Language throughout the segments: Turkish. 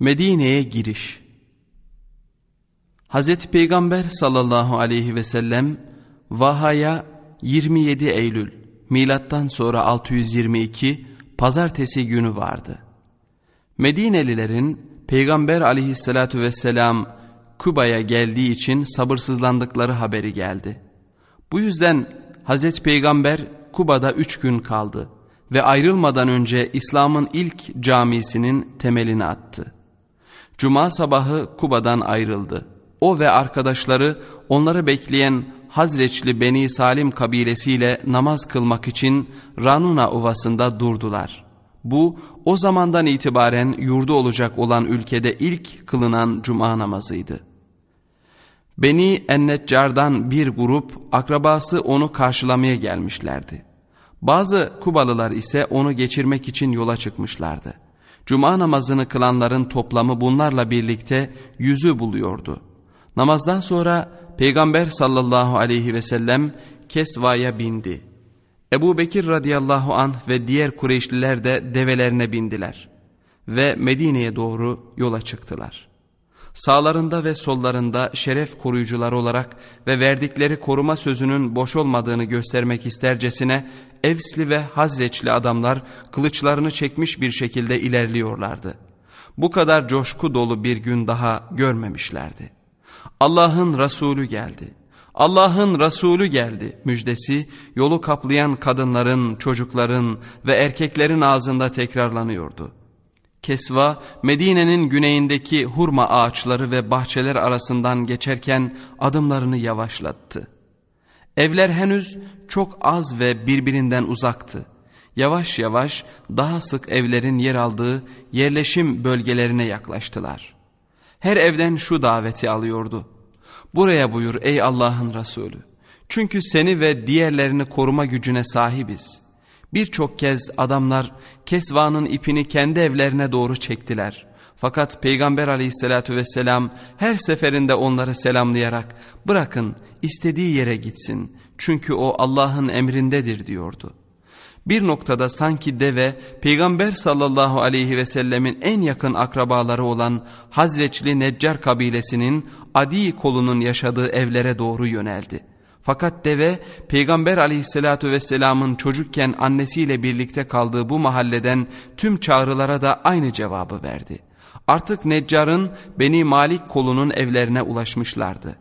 Medine'ye giriş Hz. Peygamber sallallahu aleyhi ve sellem Vaha'ya 27 Eylül milattan sonra 622 pazartesi günü vardı. Medinelilerin Peygamber aleyhissalatu vesselam Kuba'ya geldiği için sabırsızlandıkları haberi geldi. Bu yüzden Hz. Peygamber Kuba'da üç gün kaldı ve ayrılmadan önce İslam'ın ilk camisinin temelini attı. Cuma sabahı Kuba'dan ayrıldı. O ve arkadaşları onları bekleyen Hazreçli Beni Salim kabilesiyle namaz kılmak için Ranuna Ovası'nda durdular. Bu o zamandan itibaren yurdu olacak olan ülkede ilk kılınan cuma namazıydı. Beni Enneccar'dan bir grup akrabası onu karşılamaya gelmişlerdi. Bazı Kubalılar ise onu geçirmek için yola çıkmışlardı.'' Cuma namazını kılanların toplamı bunlarla birlikte yüzü buluyordu. Namazdan sonra Peygamber sallallahu aleyhi ve sellem Kesva'ya bindi. Ebu Bekir radıyallahu an ve diğer Kureyşliler de develerine bindiler ve Medine'ye doğru yola çıktılar.'' sağlarında ve sollarında şeref koruyucuları olarak ve verdikleri koruma sözünün boş olmadığını göstermek istercesine Evsli ve Hazreçli adamlar kılıçlarını çekmiş bir şekilde ilerliyorlardı. Bu kadar coşku dolu bir gün daha görmemişlerdi. Allah'ın Resulü geldi. Allah'ın Resulü geldi müjdesi yolu kaplayan kadınların, çocukların ve erkeklerin ağzında tekrarlanıyordu.'' Kesva, Medine'nin güneyindeki hurma ağaçları ve bahçeler arasından geçerken adımlarını yavaşlattı. Evler henüz çok az ve birbirinden uzaktı. Yavaş yavaş daha sık evlerin yer aldığı yerleşim bölgelerine yaklaştılar. Her evden şu daveti alıyordu. Buraya buyur ey Allah'ın Resulü. Çünkü seni ve diğerlerini koruma gücüne sahibiz.'' Birçok kez adamlar kesvanın ipini kendi evlerine doğru çektiler. Fakat Peygamber aleyhissalatü vesselam her seferinde onları selamlayarak bırakın istediği yere gitsin çünkü o Allah'ın emrindedir diyordu. Bir noktada sanki deve Peygamber sallallahu aleyhi ve sellemin en yakın akrabaları olan Hazreçli Neccar kabilesinin Adi kolunun yaşadığı evlere doğru yöneldi.'' Fakat deve peygamber aleyhissalatü vesselamın çocukken annesiyle birlikte kaldığı bu mahalleden tüm çağrılara da aynı cevabı verdi. Artık Neccar'ın Beni Malik kolunun evlerine ulaşmışlardı.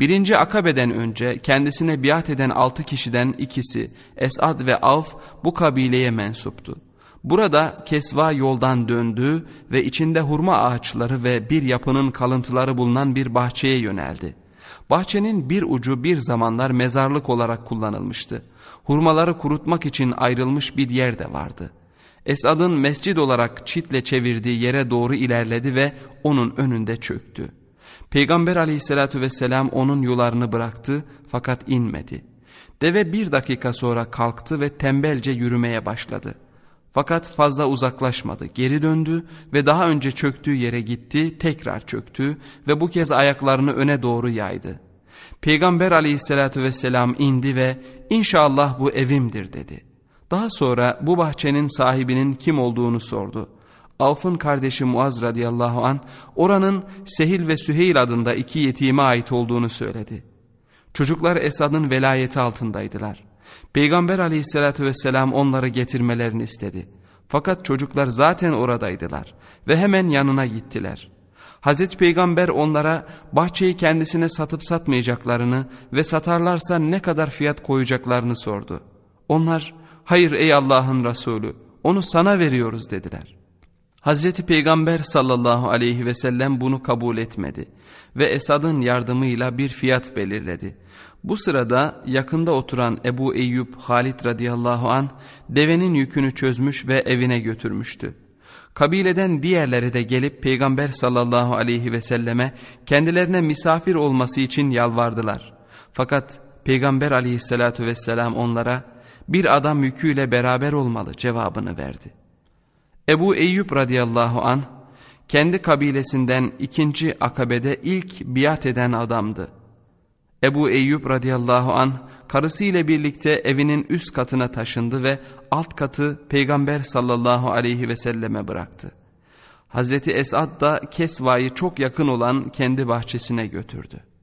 Birinci akabeden önce kendisine biat eden altı kişiden ikisi Esad ve Avf bu kabileye mensuptu. Burada Kesva yoldan döndü ve içinde hurma ağaçları ve bir yapının kalıntıları bulunan bir bahçeye yöneldi. Bahçenin bir ucu bir zamanlar mezarlık olarak kullanılmıştı. Hurmaları kurutmak için ayrılmış bir yer de vardı. Esad'ın mescid olarak çitle çevirdiği yere doğru ilerledi ve onun önünde çöktü. Peygamber aleyhissalatü vesselam onun yularını bıraktı fakat inmedi. Deve bir dakika sonra kalktı ve tembelce yürümeye başladı.'' Fakat fazla uzaklaşmadı, geri döndü ve daha önce çöktüğü yere gitti, tekrar çöktü ve bu kez ayaklarını öne doğru yaydı. Peygamber aleyhissalatü vesselam indi ve İnşallah bu evimdir dedi. Daha sonra bu bahçenin sahibinin kim olduğunu sordu. Avf'ın kardeşi Muaz radıyallahu an oranın Sehil ve Süheyl adında iki yetime ait olduğunu söyledi. Çocuklar Esad'ın velayeti altındaydılar.'' Peygamber aleyhissalatü vesselam onları getirmelerini istedi. Fakat çocuklar zaten oradaydılar ve hemen yanına gittiler. Hazreti Peygamber onlara bahçeyi kendisine satıp satmayacaklarını ve satarlarsa ne kadar fiyat koyacaklarını sordu. Onlar hayır ey Allah'ın Resulü onu sana veriyoruz dediler.'' Hazreti Peygamber sallallahu aleyhi ve sellem bunu kabul etmedi ve Esad'ın yardımıyla bir fiyat belirledi. Bu sırada yakında oturan Ebu Eyyub Halid radıyallahu an devenin yükünü çözmüş ve evine götürmüştü. Kabileden diğerleri de gelip Peygamber sallallahu aleyhi ve selleme kendilerine misafir olması için yalvardılar. Fakat Peygamber aleyhissalatu vesselam onlara bir adam yüküyle beraber olmalı cevabını verdi.'' Ebu Eyyub radıyallahu an kendi kabilesinden ikinci akabede ilk biat eden adamdı. Ebu Eyyub radıyallahu an karısı ile birlikte evinin üst katına taşındı ve alt katı Peygamber sallallahu aleyhi ve selleme bıraktı. Hazreti Esad da Kesva'yı çok yakın olan kendi bahçesine götürdü.